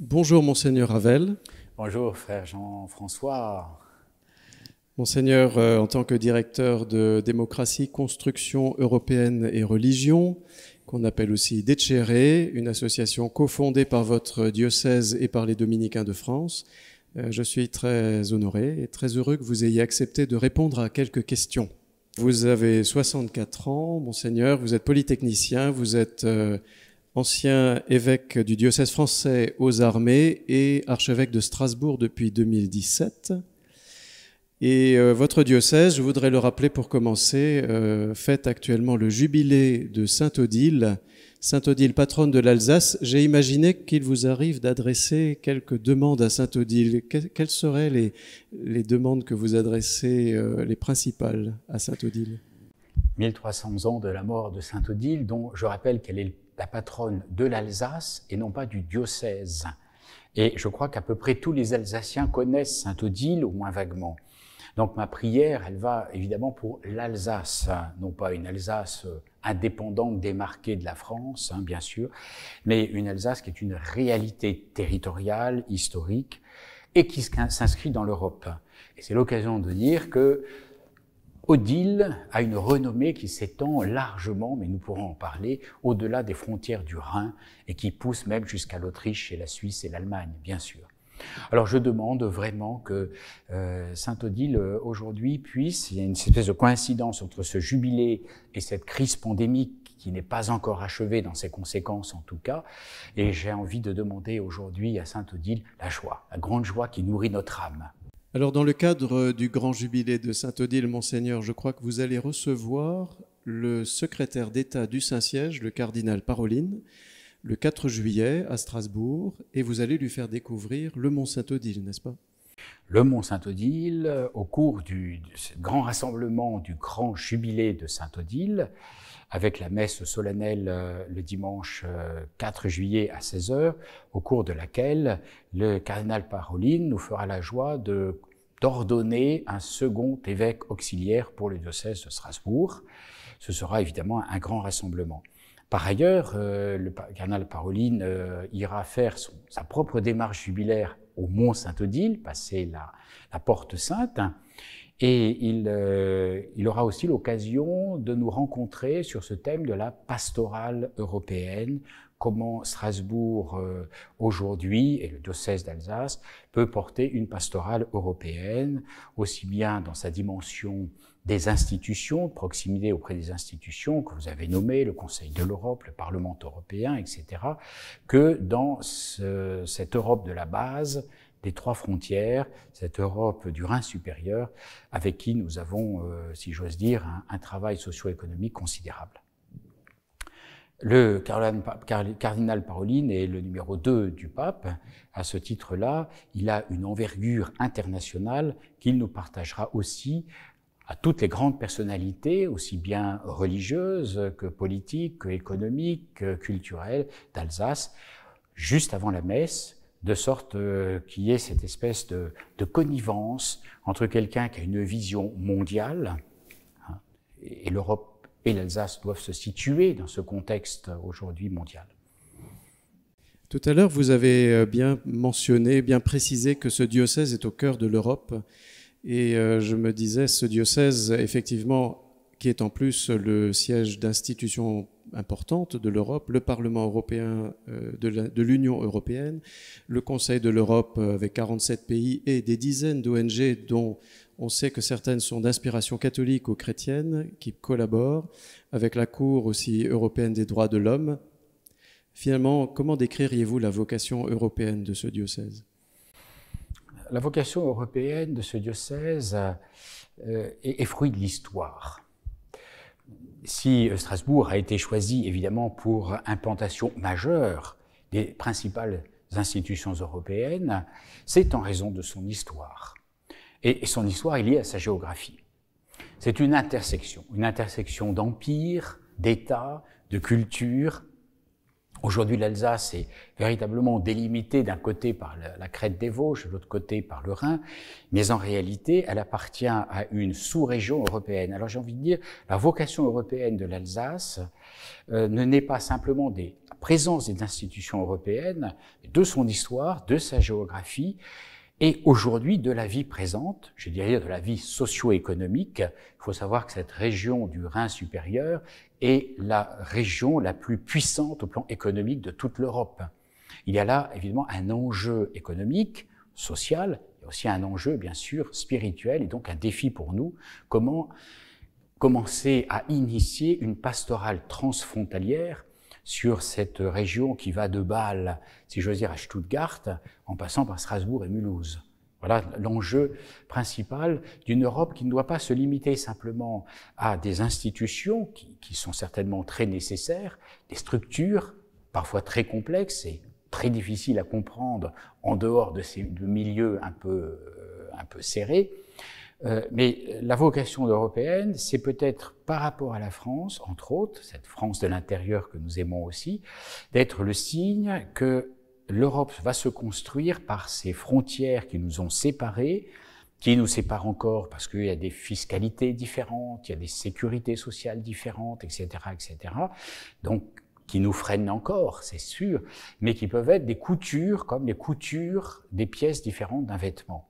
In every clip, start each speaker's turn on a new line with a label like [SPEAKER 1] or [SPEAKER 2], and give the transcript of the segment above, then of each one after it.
[SPEAKER 1] Bonjour Monseigneur Ravel.
[SPEAKER 2] Bonjour frère Jean-François.
[SPEAKER 1] Monseigneur, euh, en tant que directeur de démocratie, construction européenne et religion, qu'on appelle aussi Décéré, une association cofondée par votre diocèse et par les dominicains de France, euh, je suis très honoré et très heureux que vous ayez accepté de répondre à quelques questions. Vous avez 64 ans, monseigneur, vous êtes polytechnicien, vous êtes euh, ancien évêque du diocèse français aux armées et archevêque de Strasbourg depuis 2017. Et euh, votre diocèse, je voudrais le rappeler pour commencer, fait euh, fête actuellement le jubilé de saint odile saint odile patronne de l'Alsace. J'ai imaginé qu'il vous arrive d'adresser quelques demandes à saint odile quelles seraient les, demandes que vous adressez, euh, les principales, à saint odile
[SPEAKER 2] 1300 ans de la mort de Saint odile dont je rappelle qu'elle est la patronne de l'Alsace et non pas du diocèse. Et je crois qu'à peu près tous les Alsaciens connaissent Saint-Odile, au moins vaguement. Donc ma prière, elle va évidemment pour l'Alsace, hein, non pas une Alsace euh, indépendante, démarquée de la France, hein, bien sûr, mais une Alsace qui est une réalité territoriale, historique, et qui s'inscrit dans l'Europe. Et c'est l'occasion de dire que Odile a une renommée qui s'étend largement, mais nous pourrons en parler, au-delà des frontières du Rhin et qui pousse même jusqu'à l'Autriche et la Suisse et l'Allemagne, bien sûr. Alors je demande vraiment que euh, Saint-Odile euh, aujourd'hui puisse, il y a une espèce de coïncidence entre ce jubilé et cette crise pandémique qui n'est pas encore achevée dans ses conséquences en tout cas, et j'ai envie de demander aujourd'hui à Saint-Odile la joie, la grande joie qui nourrit notre âme.
[SPEAKER 1] Alors, dans le cadre du grand jubilé de Saint-Odile, Monseigneur, je crois que vous allez recevoir le secrétaire d'État du Saint-Siège, le cardinal Paroline, le 4 juillet à Strasbourg, et vous allez lui faire découvrir
[SPEAKER 2] le Mont-Saint-Odile, n'est-ce pas le Mont Saint-Odile, au cours du, grand rassemblement du grand jubilé de Saint-Odile, avec la messe solennelle euh, le dimanche 4 euh, juillet à 16h, au cours de laquelle le cardinal Paroline nous fera la joie d'ordonner un second évêque auxiliaire pour le diocèse de Strasbourg. Ce sera évidemment un grand rassemblement. Par ailleurs, euh, le cardinal Paroline ira faire sa propre démarche jubilaire au Mont Saint-Odile, passer la Porte Sainte, et il, euh, il aura aussi l'occasion de nous rencontrer sur ce thème de la pastorale européenne, comment Strasbourg euh, aujourd'hui et le diocèse d'Alsace peut porter une pastorale européenne, aussi bien dans sa dimension des institutions, proximité auprès des institutions que vous avez nommées, le Conseil de l'Europe, le Parlement européen, etc., que dans ce, cette Europe de la base des trois frontières, cette Europe du Rhin supérieur, avec qui nous avons, euh, si j'ose dire, un, travail socio-économique considérable. Le cardinal Paroline est le numéro 2 du pape. À ce titre-là, il a une envergure internationale qu'il nous partagera aussi à toutes les grandes personnalités, aussi bien religieuses que politiques, économiques, culturelles d'Alsace, juste avant la messe, de sorte euh, qu'il y ait cette espèce de, connivence entre quelqu'un qui a une vision mondiale, hein, et l'Europe et l'Alsace doivent se situer dans ce contexte aujourd'hui mondial.
[SPEAKER 1] Tout à l'heure, vous avez euh, bien mentionné, bien précisé que ce diocèse est au cœur de l'Europe. Et euh, je me disais, ce diocèse, effectivement, qui est en plus le siège d'institutions importante de l'Europe, le Parlement européen euh, de l'Union européenne, le Conseil de l'Europe euh, avec 47 pays et des dizaines d'ONG dont on sait que certaines sont d'inspiration catholique ou chrétienne qui collaborent avec la Cour aussi européenne des droits de l'homme. Finalement, comment décririez-vous la vocation européenne de ce diocèse
[SPEAKER 2] La vocation européenne de ce diocèse euh, est fruit de l'histoire si euh, Strasbourg a été choisi évidemment pour implantation majeure des principales institutions européennes, c'est en raison de son histoire. Et, son histoire est liée à sa géographie. C'est une intersection, une intersection d'empires, d'États, de cultures, Aujourd'hui, l'Alsace est véritablement délimitée d'un côté par la, crête des Vosges, de l'autre côté par le Rhin, mais en réalité, elle appartient à une sous-région européenne. Alors j'ai envie de dire, la vocation européenne de l'Alsace euh, ne n'est pas simplement des présences des institutions européennes, de son histoire, de sa géographie, et aujourd'hui de la vie présente, je dirais de la vie socio-économique. Il faut savoir que cette région du Rhin supérieur est la région la plus puissante au plan économique de toute l'Europe. Il y a là évidemment un enjeu économique, social, et aussi un enjeu bien sûr spirituel et donc un défi pour nous, comment commencer à initier une pastorale transfrontalière sur cette région qui va de Bâle, si je veux dire, à Stuttgart, en passant par Strasbourg et Mulhouse. Voilà l'enjeu principal d'une Europe qui ne doit pas se limiter simplement à des institutions qui, sont certainement très nécessaires, des structures parfois très complexes et très difficiles à comprendre en dehors de ces milieux un peu euh, serrés, euh, mais euh, la vocation européenne, c'est peut-être par rapport à la France, entre autres, cette France de l'intérieur que nous aimons aussi, d'être le signe que l'Europe va se construire par ces frontières qui nous ont séparés, qui nous séparent encore parce qu'il y a des fiscalités différentes, il y a des sécurités sociales différentes, etc., etc. Donc, qui nous freinent encore, c'est sûr, mais qui peuvent être des coutures, comme les coutures des pièces différentes d'un vêtement.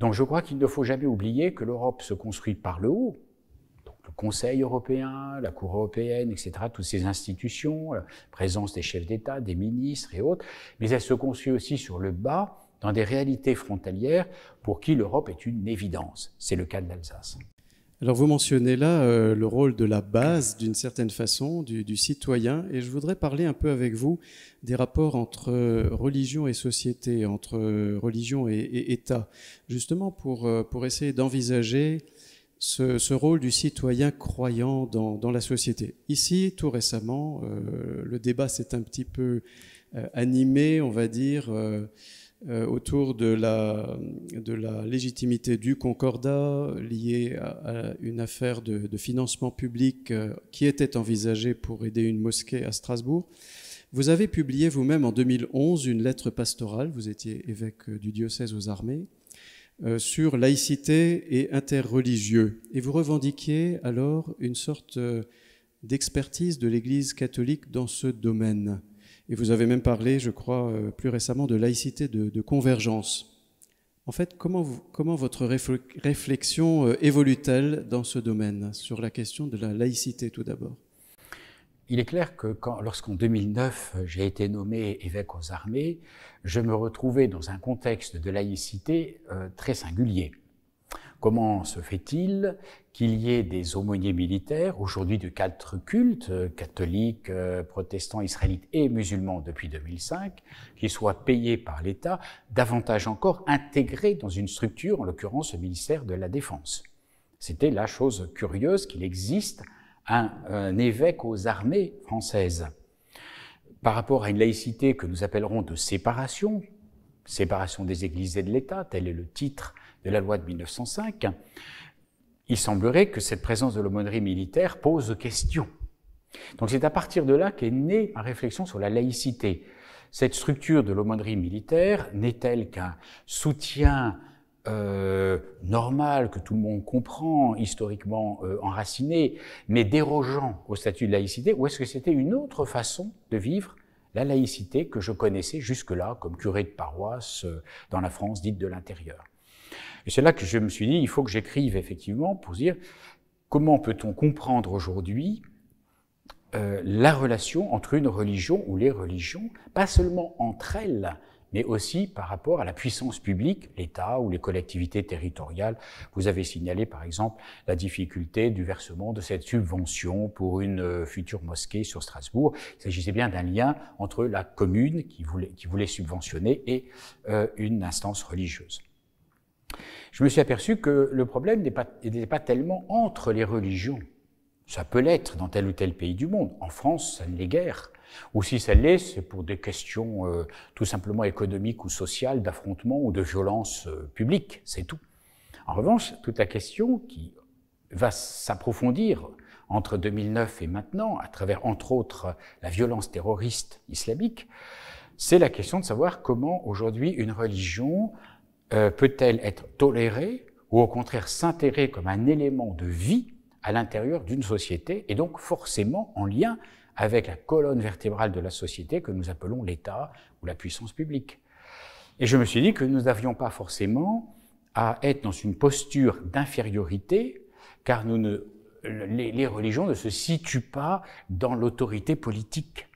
[SPEAKER 2] Donc je crois qu'il ne faut jamais oublier que l'Europe se construit par le haut, le Conseil européen, la Cour européenne, etc., toutes ces institutions, la présence des chefs d'État, des ministres et autres, mais elle se construit aussi sur le bas, dans des réalités frontalières pour qui l'Europe est une évidence. C'est le cas de l'Alsace.
[SPEAKER 1] Alors vous mentionnez là euh, le rôle de la base d'une certaine façon, du, citoyen, et je voudrais parler un peu avec vous des rapports entre euh, religion et société, entre euh, religion et, et, État, justement pour, pour essayer d'envisager ce, ce, rôle du citoyen croyant dans, dans la société. Ici, tout récemment, le débat s'est un petit peu animé, on va dire euh, autour de la, de légitimité du concordat lié à, une affaire de, financement public euh, qui était envisagée pour aider une mosquée à Strasbourg. Vous avez publié vous-même en 2011 une lettre pastorale, vous étiez évêque euh, du diocèse aux armées, sur laïcité et interreligieux. Et vous revendiquiez alors une sorte d'expertise de l'Église catholique dans ce domaine. Et vous avez même parlé, je crois, euh, plus récemment de laïcité de, convergence. En fait, comment, votre réflexion euh, évolue-t-elle dans ce domaine, sur la question de la laïcité tout d'abord
[SPEAKER 2] Il est clair que lorsqu'en 2009 j'ai été nommé évêque aux armées, je me retrouvais dans un contexte de laïcité euh, très singulier. Comment se fait-il qu'il y ait des aumôniers militaires, aujourd'hui de quatre cultes, euh, catholiques, euh, protestants, israélites et musulmans depuis 2005, qui soient payés par l'État, davantage encore intégrés dans une structure, en l'occurrence le ministère de la Défense C'était la chose curieuse qu'il existe un, un évêque aux armées françaises. Par rapport à une laïcité que nous appellerons de séparation, séparation des églises et de l'État, tel est le titre de la loi de 1905, il semblerait que cette présence de l'aumônerie militaire pose question. Donc c'est à partir de là qu'est née ma réflexion sur la laïcité. Cette structure de l'aumônerie militaire n'est-elle qu'un soutien euh, normal que tout le monde comprend, historiquement euh, enraciné, mais dérogeant au statut de laïcité, ou est-ce que c'était une autre façon de vivre la laïcité que je connaissais jusque-là comme curé de paroisse euh, dans la France dite de l'intérieur et c'est là que je me suis dit, il faut que j'écrive effectivement pour dire comment peut-on comprendre aujourd'hui euh, la relation entre une religion ou les religions, pas seulement entre elles, mais aussi par rapport à la puissance publique, l'État ou les collectivités territoriales. Vous avez signalé par exemple la difficulté du versement de cette subvention pour une euh, future mosquée sur Strasbourg. Il s'agissait bien d'un lien entre la commune qui voulait, qui voulait subventionner et euh, une instance religieuse je me suis aperçu que le problème n'est pas, tellement entre les religions. Ça peut l'être dans tel ou tel pays du monde. En France, ça ne l'est guère. Ou si ça l'est, c'est pour des questions euh, tout simplement économiques ou sociales, d'affrontement ou de violence euh, publique, c'est tout. En revanche, toute la question qui va s'approfondir entre 2009 et maintenant, à travers entre autres la violence terroriste islamique, c'est la question de savoir comment aujourd'hui une religion euh, peut-elle être tolérée ou au contraire s'intégrer comme un élément de vie à l'intérieur d'une société et donc forcément en lien avec la colonne vertébrale de la société que nous appelons l'État ou la puissance publique. Et je me suis dit que nous n'avions pas forcément à être dans une posture d'infériorité, car nous ne, les religions ne se situent pas dans l'autorité politique.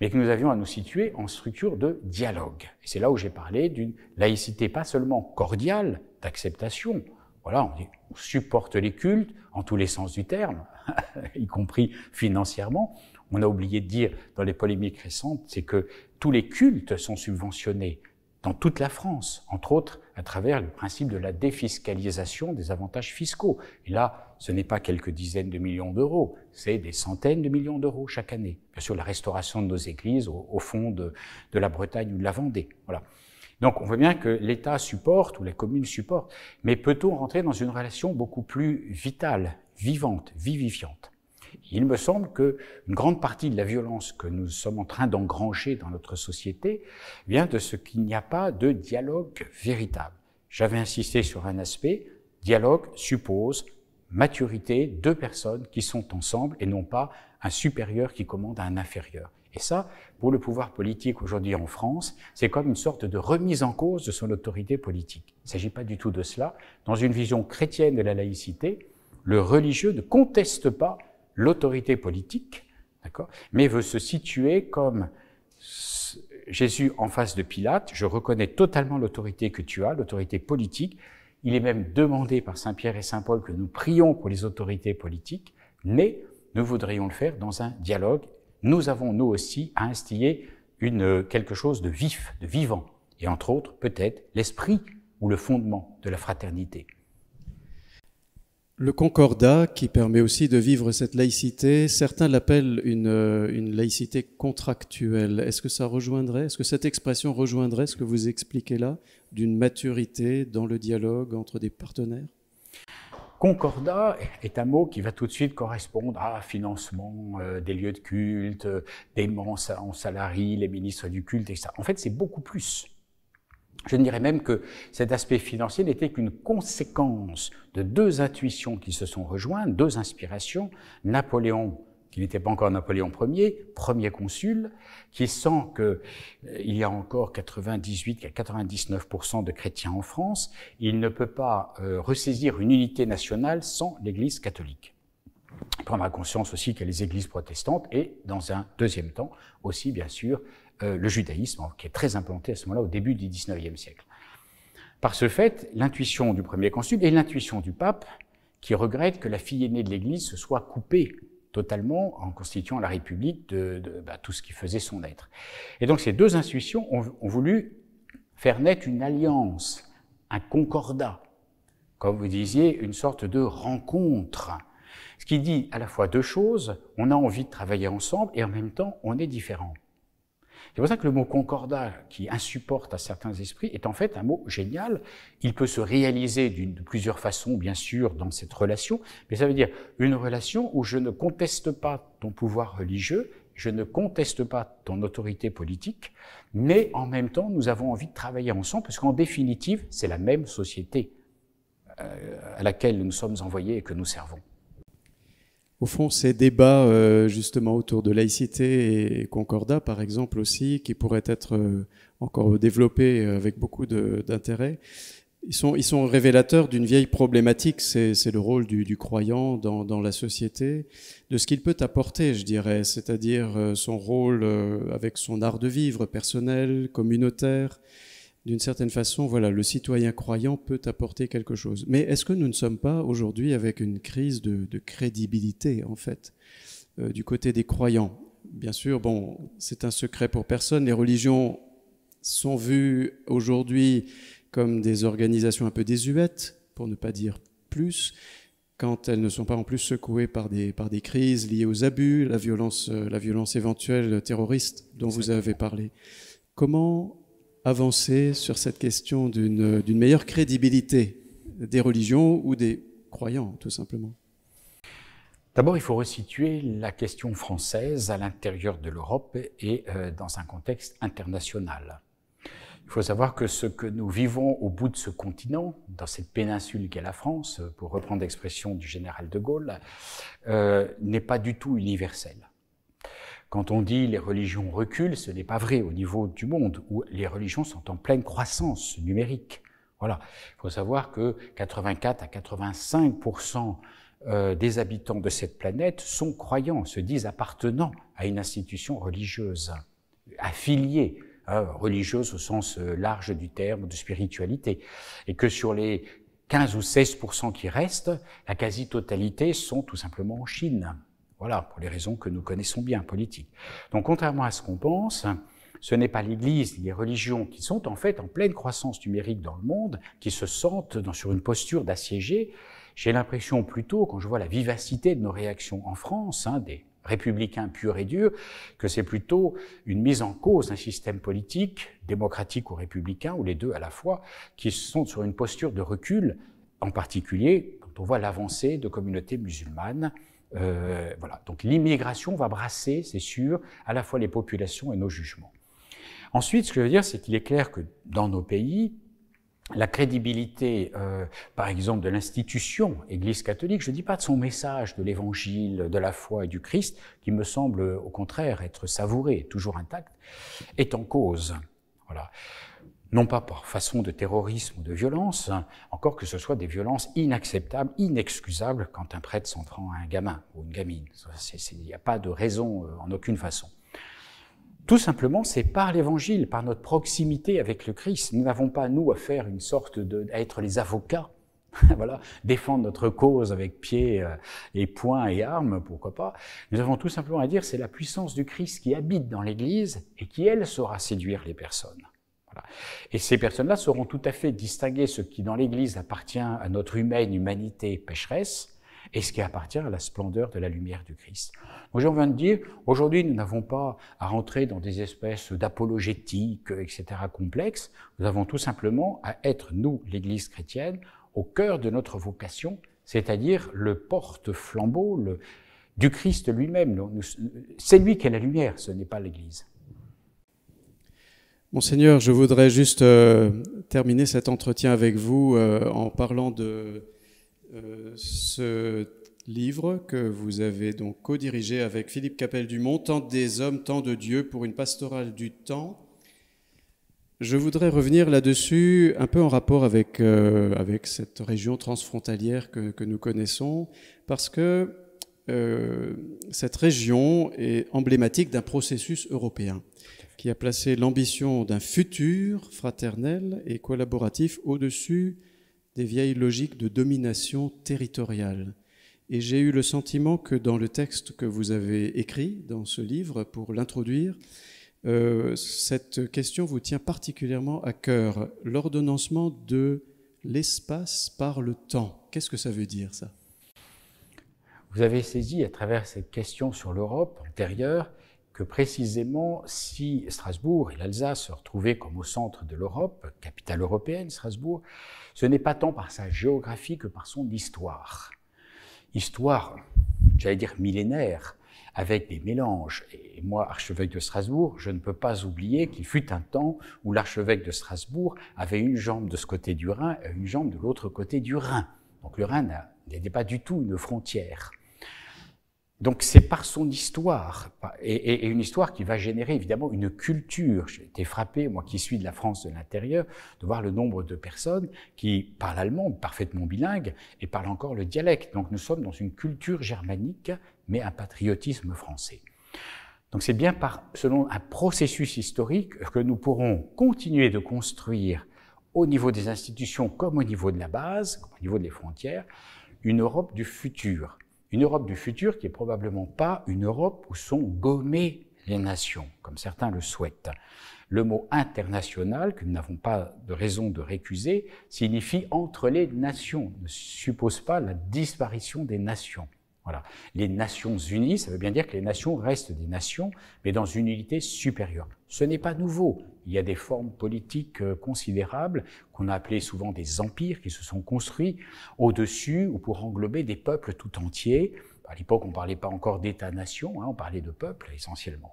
[SPEAKER 2] Mais que nous avions à nous situer en structure de dialogue. Et c'est là où j'ai parlé d'une laïcité pas seulement cordiale, d'acceptation. Voilà, on, on supporte les cultes en tous les sens du terme, y compris financièrement. On a oublié de dire dans les polémiques récentes, c'est que tous les cultes sont subventionnés dans toute la France, entre autres à travers le principe de la défiscalisation des avantages fiscaux. Et là, ce n'est pas quelques dizaines de millions d'euros, c'est des centaines de millions d'euros chaque année. Bien sûr, la restauration de nos églises au, fond de, la Bretagne ou de la Vendée. Voilà. Donc on voit bien que l'État supporte ou les communes supportent, mais peut-on rentrer dans une relation beaucoup plus vitale, vivante, vivifiante il me semble que une grande partie de la violence que nous sommes en train d'engranger dans notre société vient de ce qu'il n'y a pas de dialogue véritable. J'avais insisté sur un aspect, dialogue suppose maturité, deux personnes qui sont ensemble et non pas un supérieur qui commande à un inférieur. Et ça, pour le pouvoir politique aujourd'hui en France, c'est comme une sorte de remise en cause de son autorité politique. Il ne s'agit pas du tout de cela. Dans une vision chrétienne de la laïcité, le religieux ne conteste pas l'autorité politique, mais veut se situer comme Jésus en face de Pilate, je reconnais totalement l'autorité que tu as, l'autorité politique. Il est même demandé par Saint Pierre et Saint Paul que nous prions pour les autorités politiques, mais nous voudrions le faire dans un dialogue. Nous avons, nous aussi, à instiller une, quelque chose de vif, de vivant, et entre autres, peut-être, l'esprit ou le fondement de la fraternité.
[SPEAKER 1] Le concordat, qui permet aussi de vivre cette laïcité, certains l'appellent euh, une, laïcité contractuelle. Est-ce que ça rejoindrait, est-ce que cette expression rejoindrait ce que vous expliquez là, d'une maturité dans le dialogue entre des partenaires
[SPEAKER 2] Concordat est un mot qui va tout de suite correspondre à financement euh, des lieux de culte, euh, des en salarié, les ministres du culte, etc. En fait, c'est beaucoup plus. Je dirais même que cet aspect financier n'était qu'une conséquence de deux intuitions qui se sont rejointes, deux inspirations. Napoléon, qui n'était pas encore Napoléon Ier, premier consul, qui sent que euh, y a encore 98 à 99% de chrétiens en France, il ne peut pas euh, ressaisir une unité nationale sans l'Église catholique. Prendre prendra conscience aussi qu'il y a les églises protestantes et, dans un deuxième temps, aussi bien sûr euh, le judaïsme, hein, qui est très implanté à ce moment-là, au début du XIXe siècle. Par ce fait, l'intuition du premier consul et l'intuition du pape, qui regrette que la fille aînée de l'Église se soit coupée totalement en constituant la République de, bah, tout ce qui faisait son être. Et donc ces deux intuitions ont, voulu faire naître une alliance, un concordat, comme vous disiez, une sorte de rencontre, ce qui dit à la fois deux choses, on a envie de travailler ensemble et en même temps on est différent. C'est pour ça que le mot concordat, qui insupporte à certains esprits, est en fait un mot génial. Il peut se réaliser de plusieurs façons, bien sûr, dans cette relation, mais ça veut dire une relation où je ne conteste pas ton pouvoir religieux, je ne conteste pas ton autorité politique, mais en même temps, nous avons envie de travailler ensemble, parce qu'en définitive, c'est la même société euh, à laquelle nous sommes envoyés et que nous servons.
[SPEAKER 1] Au fond, ces débats euh, justement autour de laïcité et concordat, par exemple, aussi, qui pourraient être euh, encore développés euh, avec beaucoup d'intérêt, ils sont, ils sont révélateurs d'une vieille problématique, c'est le rôle du, du croyant dans, dans, la société, de ce qu'il peut apporter, je dirais, c'est-à-dire son rôle avec son art de vivre personnel, communautaire, d'une certaine façon, voilà, le citoyen croyant peut apporter quelque chose. Mais est-ce que nous ne sommes pas aujourd'hui avec une crise de, crédibilité, en fait, euh, du côté des croyants Bien sûr, bon, c'est un secret pour personne. Les religions sont vues aujourd'hui comme des organisations un peu désuètes, pour ne pas dire plus, quand elles ne sont pas en plus secouées par des, par des crises liées aux abus, la violence, euh, la violence éventuelle terroriste dont vous avez parlé. Comment avancer sur cette question d'une meilleure crédibilité des religions ou des croyants, tout simplement
[SPEAKER 2] D'abord, il faut resituer la question française à l'intérieur de l'Europe et euh, dans un contexte international. Il faut savoir que ce que nous vivons au bout de ce continent, dans cette péninsule qu'est la France, pour reprendre l'expression du général de Gaulle, euh, n'est pas du tout universel. Quand on dit les religions reculent, ce n'est pas vrai au niveau du monde, où les religions sont en pleine croissance numérique. Voilà. Il faut savoir que 84 à 85 euh, des habitants de cette planète sont croyants, se disent appartenant à une institution religieuse, affiliée, hein, religieuse au sens euh, large du terme, de spiritualité, et que sur les 15 ou 16 qui restent, la quasi-totalité sont tout simplement en Chine. Voilà, pour les raisons que nous connaissons bien, politiques. Donc, contrairement à ce qu'on pense, ce n'est pas l'Église, les religions qui sont en fait en pleine croissance numérique dans le monde, qui se sentent sur une posture d'assiégés. J'ai l'impression plutôt, quand je vois la vivacité de nos réactions en France, hein, des républicains purs et durs, que c'est plutôt une mise en cause d'un système politique, démocratique ou républicain, ou les deux à la fois, qui se sont sur une posture de recul, en particulier quand on voit l'avancée de communautés musulmanes euh, voilà. Donc l'immigration va brasser, c'est sûr, à la fois les populations et nos jugements. Ensuite, ce que je veux dire, c'est qu'il est clair que dans nos pays, la crédibilité, euh, par exemple, de l'institution Église catholique, je ne dis pas de son message, de l'Évangile, de la foi et du Christ, qui me semble au contraire être savouré, toujours intact, est en cause. Voilà non pas par façon de terrorisme ou de violence, hein, encore que ce soit des violences inacceptables, inexcusables quand un prêtre s'en prend à un gamin ou une gamine. Il n'y a pas de raison euh, en aucune façon. Tout simplement, c'est par l'Évangile, par notre proximité avec le Christ. Nous n'avons pas, nous, à faire une sorte de, à être les avocats voilà, défendre notre cause avec pieds euh, et poings et armes, pourquoi pas. Nous avons tout simplement à dire c'est la puissance du Christ qui habite dans l'Église et qui, elle, saura séduire les personnes. Et ces personnes-là sauront tout à fait distinguer ce qui, dans l'Église, appartient à notre humaine humanité pécheresse et ce qui appartient à la splendeur de la lumière du Christ. Donc, j'en viens de dire, aujourd'hui, nous n'avons pas à rentrer dans des espèces d'apologétiques, etc., complexes. Nous avons tout simplement à être, nous, l'Église chrétienne, au cœur de notre vocation, c'est-à-dire le porte-flambeau du Christ lui-même. C'est lui qui est la lumière, ce n'est pas l'Église.
[SPEAKER 1] Monseigneur, je voudrais juste euh, terminer cet entretien avec vous euh, en parlant de euh, ce livre que vous avez donc co-dirigé avec Philippe Capel-Dumont, Tant des hommes, tant de Dieu pour une pastorale du temps. Je voudrais revenir là-dessus un peu en rapport avec, cette région transfrontalière que, que nous connaissons, parce que cette région est emblématique d'un processus européen qui a placé l'ambition d'un futur fraternel et collaboratif au-dessus des vieilles logiques de domination territoriale. Et j'ai eu le sentiment que dans le texte que vous avez écrit, dans ce livre, pour l'introduire, euh, cette question vous tient particulièrement à cœur, l'ordonnancement
[SPEAKER 2] de l'espace par le temps. Qu'est-ce que ça veut dire ça Vous avez saisi à travers cette question sur l'Europe antérieure que précisément si Strasbourg et l'Alsace se retrouvaient comme au centre de l'Europe, capitale européenne, Strasbourg, ce n'est pas tant par sa géographie que par son histoire. Histoire, j'allais dire millénaire, avec des mélanges. Et moi, archevêque de Strasbourg, je ne peux pas oublier qu'il fut un temps où l'archevêque de Strasbourg avait une jambe de ce côté du Rhin et euh, une jambe de l'autre côté du Rhin. Donc le Rhin n'était pas du tout une frontière. Donc c'est par son histoire, et, une histoire qui va générer évidemment une culture. J'ai été frappé, moi qui suis de la France de l'intérieur, de voir le nombre de personnes qui parlent allemand, parfaitement bilingue, et parlent encore le dialecte. Donc nous sommes dans une culture germanique, mais un patriotisme français. Donc c'est bien par, selon un processus historique que nous pourrons continuer de construire au niveau des institutions comme au niveau de la base, au niveau des frontières, une Europe du futur une Europe du futur qui est probablement pas une Europe où sont gommées les nations, comme certains le souhaitent. Le mot international, que nous n'avons pas de raison de récuser, signifie entre les nations, ne suppose pas la disparition des nations. Les Nations Unies, ça veut bien dire que les nations restent des nations, mais dans une unité supérieure. Ce n'est pas nouveau. Il y a des formes politiques euh, considérables qu'on a appelées souvent des empires qui se sont construits au-dessus ou pour englober des peuples tout entiers. À l'époque, on ne parlait pas encore d'État-nation, hein, on parlait de peuple essentiellement.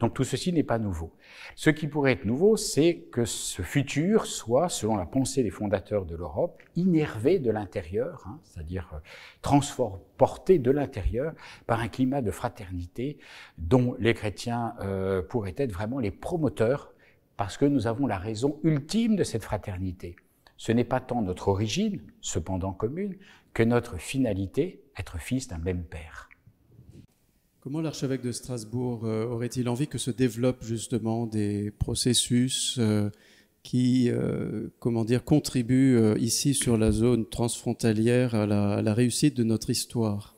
[SPEAKER 2] Donc tout ceci n'est pas nouveau. Ce qui pourrait être nouveau, c'est que ce futur soit, selon la pensée des fondateurs de l'Europe, innervé de l'intérieur, hein, c'est-à-dire euh, transporté porté de l'intérieur par un climat de fraternité dont les chrétiens euh, pourraient être vraiment les promoteurs, parce que nous avons la raison ultime de cette fraternité. Ce n'est pas tant notre origine, cependant commune, que notre finalité, être fils d'un même Père.
[SPEAKER 1] Comment l'archevêque de Strasbourg euh, aurait-il envie que se développent justement des processus euh, qui, euh, comment dire, contribuent ici sur la zone transfrontalière à la, réussite de notre
[SPEAKER 2] histoire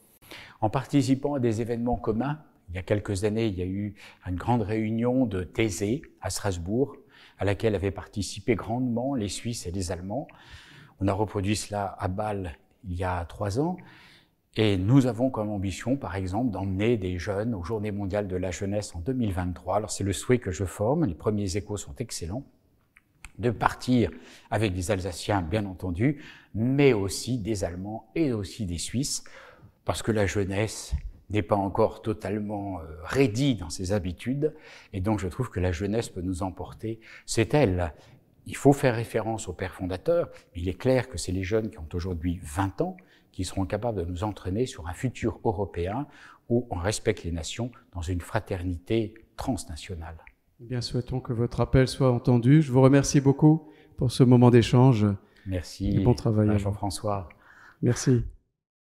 [SPEAKER 2] En participant à des événements communs, il y a quelques années, il y a eu une grande réunion de Thésée à Strasbourg, à laquelle avaient participé grandement les Suisses et les Allemands. On a reproduit cela à Bâle il y a trois ans. Et nous avons comme ambition, par exemple, d'emmener des jeunes aux Journées mondiales de la jeunesse en 2023. Alors c'est le souhait que je forme, les premiers échos sont excellents, de partir avec des Alsaciens, bien entendu, mais aussi des Allemands et aussi des Suisses, parce que la jeunesse n'est pas encore totalement euh, raidie dans ses habitudes, et donc je trouve que la jeunesse peut nous emporter. C'est elle il faut faire référence au père fondateur. Il est clair que c'est les jeunes qui ont aujourd'hui 20 ans qui seront capables de nous entraîner sur un futur européen où on respecte les nations dans une fraternité transnationale.
[SPEAKER 1] bien, souhaitons que votre appel soit entendu. Je vous remercie beaucoup pour ce moment d'échange. Merci. bon travail. Jean-François. Merci.